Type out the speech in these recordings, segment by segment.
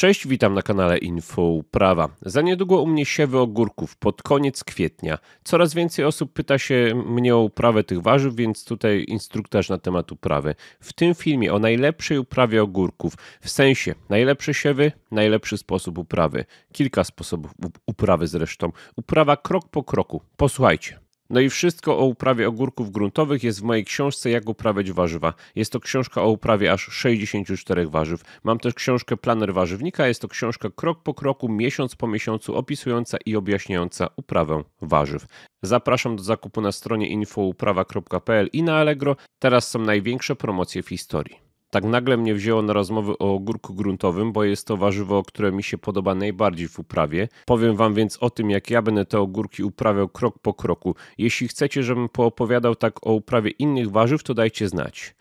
Cześć, witam na kanale Info Prawa. Za niedługo u mnie siewy ogórków pod koniec kwietnia. Coraz więcej osób pyta się mnie o uprawę tych warzyw, więc tutaj instruktaż na temat uprawy. W tym filmie o najlepszej uprawie ogórków, w sensie najlepsze siewy, najlepszy sposób uprawy. Kilka sposobów uprawy zresztą. Uprawa krok po kroku. Posłuchajcie. No i wszystko o uprawie ogórków gruntowych jest w mojej książce Jak uprawiać warzywa. Jest to książka o uprawie aż 64 warzyw. Mam też książkę Planer Warzywnika. Jest to książka krok po kroku, miesiąc po miesiącu opisująca i objaśniająca uprawę warzyw. Zapraszam do zakupu na stronie infouprawa.pl i na Allegro. Teraz są największe promocje w historii tak nagle mnie wzięło na rozmowy o ogórku gruntowym, bo jest to warzywo, które mi się podoba najbardziej w uprawie. Powiem Wam więc o tym, jak ja będę te ogórki uprawiał krok po kroku. Jeśli chcecie, żebym poopowiadał tak o uprawie innych warzyw, to dajcie znać.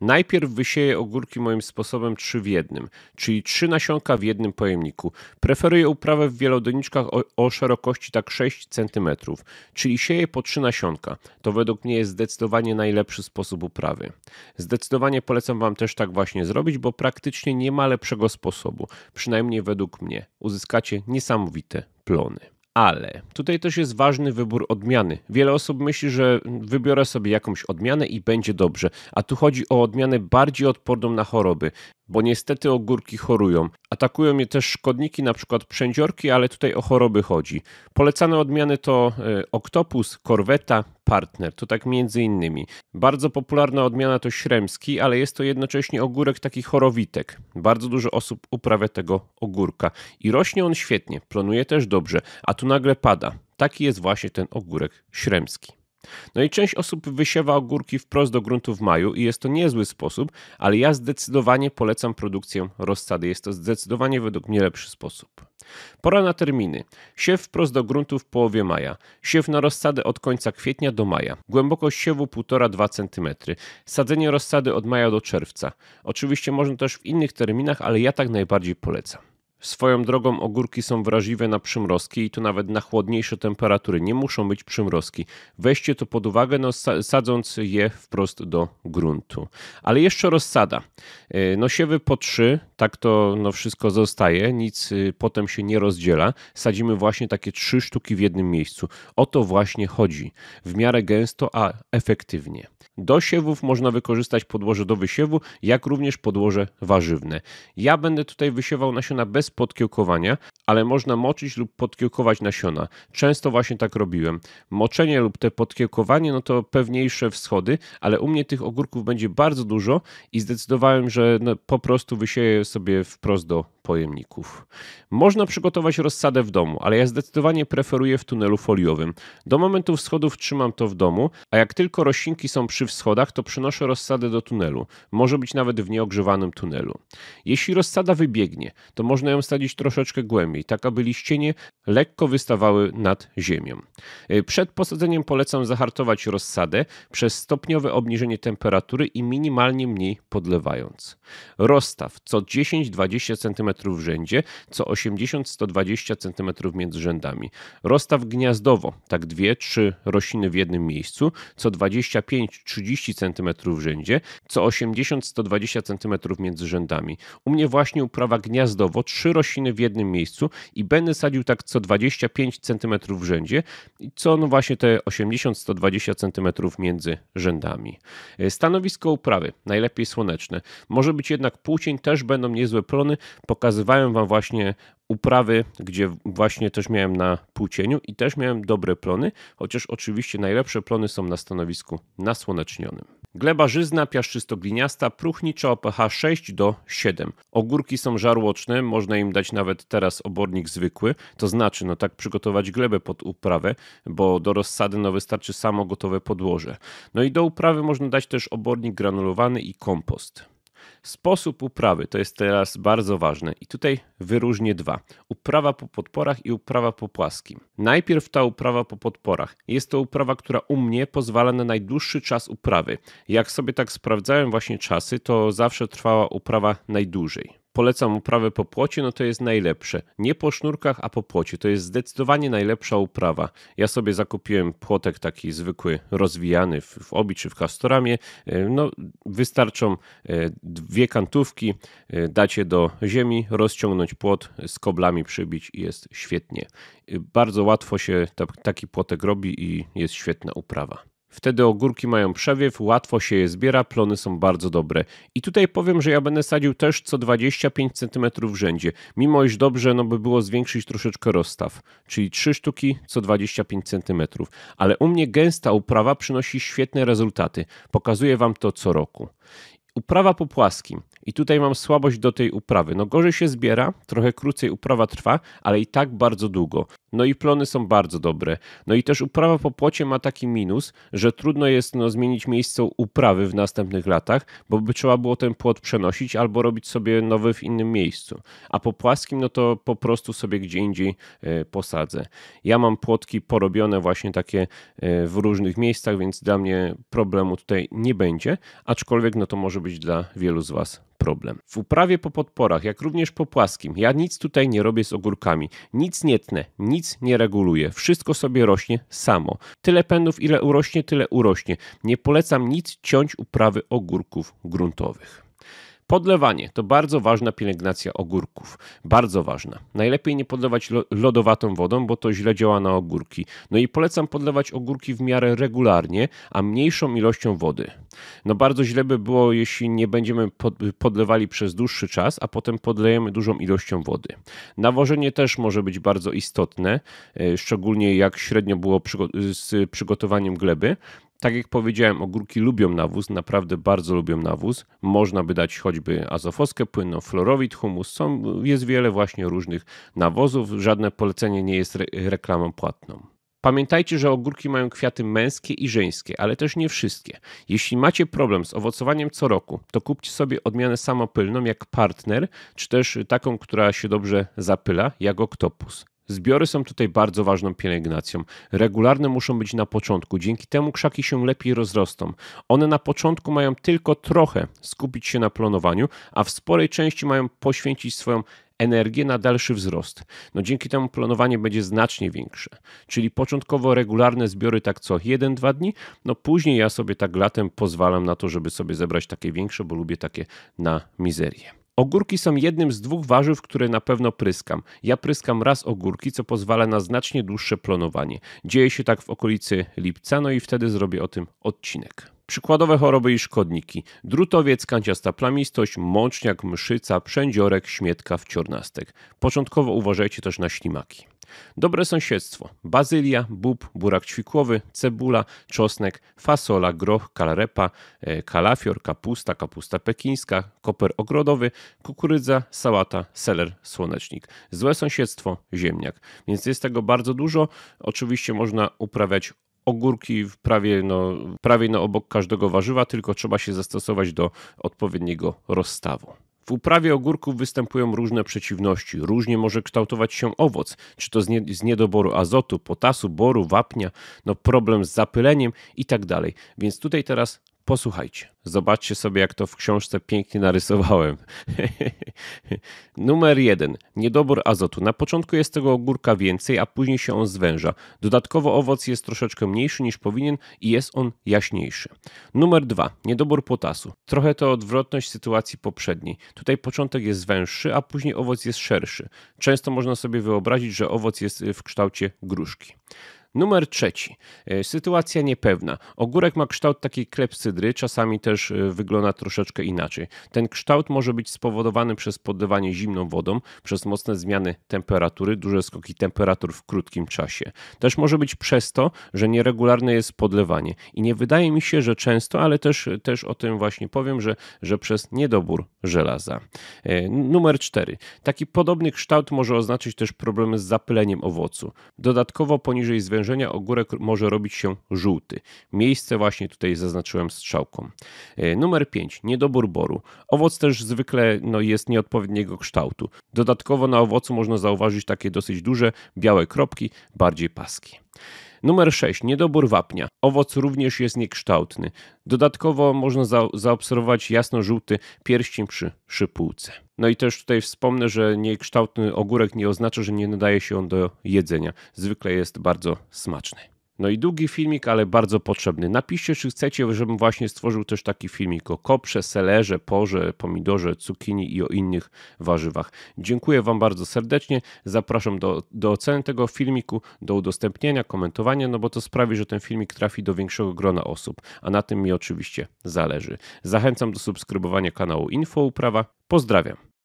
Najpierw wysieję ogórki moim sposobem 3 w jednym, czyli 3 nasionka w jednym pojemniku. Preferuję uprawę w wielodoniczkach o, o, szerokości tak 6 cm, czyli sieję po 3 nasionka. To według mnie jest zdecydowanie najlepszy sposób uprawy. Zdecydowanie polecam Wam też tak właśnie zrobić, bo praktycznie nie ma lepszego sposobu, przynajmniej według mnie. Uzyskacie niesamowite plony ale tutaj też jest ważny wybór odmiany. Wiele osób myśli, że wybiorę sobie jakąś odmianę i będzie dobrze, a tu chodzi o odmianę bardziej odporną na choroby, bo niestety ogórki chorują. Atakują je też szkodniki, na przykład przędziorki, ale tutaj o choroby chodzi. Polecane odmiany to e, oktopus, korweta, partner. To tak między innymi. Bardzo popularna odmiana to śremski, ale jest to jednocześnie ogórek taki chorowitek. Bardzo dużo osób uprawia tego ogórka i rośnie on świetnie, plonuje też dobrze, a tu nagle pada. Taki jest właśnie ten ogórek śremski. No i część osób wysiewa ogórki wprost do gruntu w maju i jest to niezły sposób, ale ja zdecydowanie polecam produkcję rozsady. Jest to zdecydowanie według mnie lepszy sposób. Pora na terminy. Siew wprost do gruntu w połowie maja. Siew na rozsadę od końca kwietnia do maja. Głębokość siewu 1,5-2 cm. Sadzenie rozsady od maja do czerwca. Oczywiście można też w innych terminach, ale ja tak najbardziej polecam. Swoją drogą ogórki są wrażliwe na przymrozki i to nawet na chłodniejsze temperatury. Nie muszą być przymrozki. Weźcie to pod uwagę, no, sadząc je wprost do gruntu. Ale jeszcze rozsada. E, no siewy po trzy, tak to no, wszystko zostaje, nic y, potem się nie rozdziela. Sadzimy właśnie takie trzy sztuki w jednym miejscu. O to właśnie chodzi. W miarę gęsto, a efektywnie. Do siewów można wykorzystać podłoże do wysiewu, jak również podłoże warzywne. Ja będę tutaj wysiewał nasiona bez podkiełkowania, ale można moczyć lub podkiełkować nasiona. Często właśnie tak robiłem. Moczenie lub te podkiełkowanie, no to pewniejsze wschody, ale u mnie tych ogórków będzie bardzo dużo i zdecydowałem, że no po prostu wysieję sobie wprost do pojemników. Można przygotować rozsadę w domu, ale ja zdecydowanie preferuję w tunelu foliowym. Do momentu wschodów trzymam to w domu, a jak tylko roślinki są przy wschodach, to przynoszę rozsadę do tunelu. Może być nawet w nieogrzewanym tunelu. Jeśli rozsada wybiegnie, to można ją sadzić troszeczkę głębiej, tak aby liścienie lekko wystawały nad ziemią. Y, przed posadzeniem polecam zahartować rozsadę przez stopniowe obniżenie temperatury i minimalnie mniej podlewając. Rozstaw co 10-20 cm w rzędzie, co 80-120 cm między rzędami. Rozstaw gniazdowo, tak dwie, trzy rośliny w jednym miejscu, co 25-30 cm w rzędzie, co 80-120 cm między rzędami. U mnie właśnie uprawa gniazdowo, trzy rośliny w jednym miejscu i będę sadził tak co 25 cm w rzędzie, co no właśnie te 80-120 cm między rzędami. E, stanowisko uprawy, najlepiej słoneczne. Może być jednak półcień, też będą niezłe plony, pokazujące pokazywałem wam właśnie uprawy, gdzie właśnie też miałem na płócieniu i też miałem dobre plony, chociaż oczywiście najlepsze plony są na stanowisku nasłonecznionym. Gleba żyzna, piaszczysto-gliniasta, próchnicza o pH 6 do 7. Ogórki są żarłoczne, można im dać nawet teraz obornik zwykły, to znaczy no tak przygotować glebę pod uprawę, bo do rozsady no wystarczy samo gotowe podłoże. No i do uprawy można dać też obornik granulowany i kompost. Sposób uprawy to jest teraz bardzo ważne i tutaj wyróżnię dwa: uprawa po podporach i uprawa po płaskim. Najpierw ta uprawa po podporach. Jest to uprawa, która u mnie pozwala na najdłuższy czas uprawy. Jak sobie tak sprawdzałem właśnie czasy, to zawsze trwała uprawa najdłużej polecam uprawę po płocie, no to jest najlepsze. Nie po sznurkach, a po płocie. To jest zdecydowanie najlepsza uprawa. Ja sobie zakupiłem płotek taki zwykły, rozwijany w, w obi czy w kastoramie. E, no, wystarczą e, dwie kantówki, e, dacie do ziemi, rozciągnąć płot, z koblami przybić i jest świetnie. Bardzo łatwo się taki płotek robi i jest świetna uprawa. Wtedy ogórki mają przewiew, łatwo się je zbiera, plony są bardzo dobre. I tutaj powiem, że ja będę sadził też co 25 cm w rzędzie, mimo iż dobrze no by było zwiększyć troszeczkę rozstaw, czyli 3 sztuki co 25 cm. Ale u mnie gęsta uprawa przynosi świetne rezultaty, pokazuję Wam to co roku. Uprawa po płaskim. I tutaj mam słabość do tej uprawy. No gorzej się zbiera, trochę krócej uprawa trwa, ale i tak bardzo długo. No i plony są bardzo dobre. No i też uprawa po płocie ma taki minus, że trudno jest no, zmienić miejsce uprawy w następnych latach, bo by trzeba było ten płot przenosić albo robić sobie nowy w innym miejscu. A po płaskim, no to po prostu sobie gdzie indziej e, posadzę. Ja mam płotki porobione właśnie takie e, w różnych miejscach, więc dla mnie problemu tutaj nie będzie, aczkolwiek no to może być dla wielu z Was problem. W uprawie po podporach, jak również po płaskim, ja nic tutaj nie robię z ogórkami. Nic nie tnę, nic nie reguluję. Wszystko sobie rośnie samo. Tyle pędów, ile urośnie, tyle urośnie. Nie polecam nic ciąć uprawy ogórków gruntowych. Podlewanie to bardzo ważna pielęgnacja ogórków. Bardzo ważna. Najlepiej nie podlewać lodowatą wodą, bo to źle działa na ogórki. No i polecam podlewać ogórki w miarę regularnie, a mniejszą ilością wody. No bardzo źle by było, jeśli nie będziemy podlewali przez dłuższy czas, a potem podlejemy dużą ilością wody. Nawożenie też może być bardzo istotne, e, szczególnie jak średnio było z przygotowaniem gleby. Tak jak powiedziałem, ogórki lubią nawóz, naprawdę bardzo lubią nawóz. Można by dać choćby azofoskę płynną, florowit, humus. Są, jest wiele właśnie różnych nawozów. Żadne polecenie nie jest re reklamą płatną. Pamiętajcie, że ogórki mają kwiaty męskie i żeńskie, ale też nie wszystkie. Jeśli macie problem z owocowaniem co roku, to kupcie sobie odmianę samopylną jak partner, czy też taką, która się dobrze zapyla, jak oktopus. Zbiory są tutaj bardzo ważną pielęgnacją. Regularne muszą być na początku, dzięki temu krzaki się lepiej rozrosną. One na początku mają tylko trochę skupić się na plonowaniu, a w sporej części mają poświęcić swoją energię na dalszy wzrost. No dzięki temu planowanie będzie znacznie większe. Czyli początkowo regularne zbiory tak co 1-2 dni, no później ja sobie tak latem pozwalam na to, żeby sobie zebrać takie większe, bo lubię takie na mizerię. Ogórki są jednym z dwóch warzyw, które na pewno pryskam. Ja pryskam raz ogórki, co pozwala na znacznie dłuższe planowanie. Dzieje się tak w okolicy lipca, no i wtedy zrobię o tym odcinek. Przykładowe choroby i szkodniki. Drutowiec, kanciasta plamistość, mączniak, mszyca, przędziorek, śmietka, wciornastek. Początkowo uważajcie też na ślimaki. Dobre sąsiedztwo. Bazylia, bób, burak ćwikłowy, cebula, czosnek, fasola, groch, kalarepa, e, kalafior, kapusta, kapusta pekińska, koper ogrodowy, kukurydza, sałata, seler, słonecznik. Złe sąsiedztwo, ziemniak. Więc jest tego bardzo dużo. Oczywiście można uprawiać ogórki prawie, no, prawie no obok każdego warzywa, tylko trzeba się zastosować do odpowiedniego rozstawu. W uprawie ogórków występują różne przeciwności. Różnie może kształtować się owoc, czy to z, z niedoboru azotu, potasu, boru, wapnia, no problem z zapyleniem i tak dalej. Więc tutaj teraz Posłuchajcie, zobaczcie sobie, jak to w książce pięknie narysowałem. Numer jeden. Niedobór azotu. Na początku jest tego ogórka więcej, a później się on zwęża. Dodatkowo owoc jest troszeczkę mniejszy niż powinien i jest on jaśniejszy. Numer dwa. Niedobór potasu. Trochę to odwrotność sytuacji poprzedniej. Tutaj początek jest węższy, a później owoc jest szerszy. Często można sobie wyobrazić, że owoc jest w kształcie gruszki. Numer trzeci. E, sytuacja niepewna. Ogórek ma kształt takiej klepsydry, czasami też e, wygląda troszeczkę inaczej. Ten kształt może być spowodowany przez poddawanie zimną wodą, przez mocne zmiany temperatury, duże skoki temperatur w krótkim czasie. Też może być przez to, że nieregularne jest podlewanie. I nie wydaje mi się, że często, ale też, też o tym właśnie powiem, że, że przez niedobór żelaza. E, numer cztery. Taki podobny kształt może oznaczać też problemy z zapyleniem owocu. Dodatkowo poniżej zwężenia obciążenia ogórek może robić się żółty. Miejsce właśnie tutaj zaznaczyłem strzałką. E, numer 5. Niedobór boru. Owoc też zwykle no, jest nieodpowiedniego kształtu. Dodatkowo na owocu można zauważyć takie dosyć duże białe kropki, bardziej paski. Numer 6. Niedobór wapnia. Owoc również jest niekształtny. Dodatkowo można za zaobserwować jasno-żółty pierścień przy szypułce. No i też tutaj wspomnę, że niekształtny ogórek nie oznacza, że nie nadaje się on do jedzenia. Zwykle jest bardzo smaczny. No i długi filmik, ale bardzo potrzebny. Napiszcie, czy chcecie, żebym właśnie stworzył też taki filmik o koprze, selerze, porze, pomidorze, cukinii i o innych warzywach. Dziękuję Wam bardzo serdecznie. Zapraszam do, do oceny tego filmiku, do udostępnienia, komentowania, no bo to sprawi, że ten filmik trafi do większego grona osób, a na tym mi oczywiście zależy. Zachęcam do subskrybowania kanału Info Uprawa. Pozdrawiam.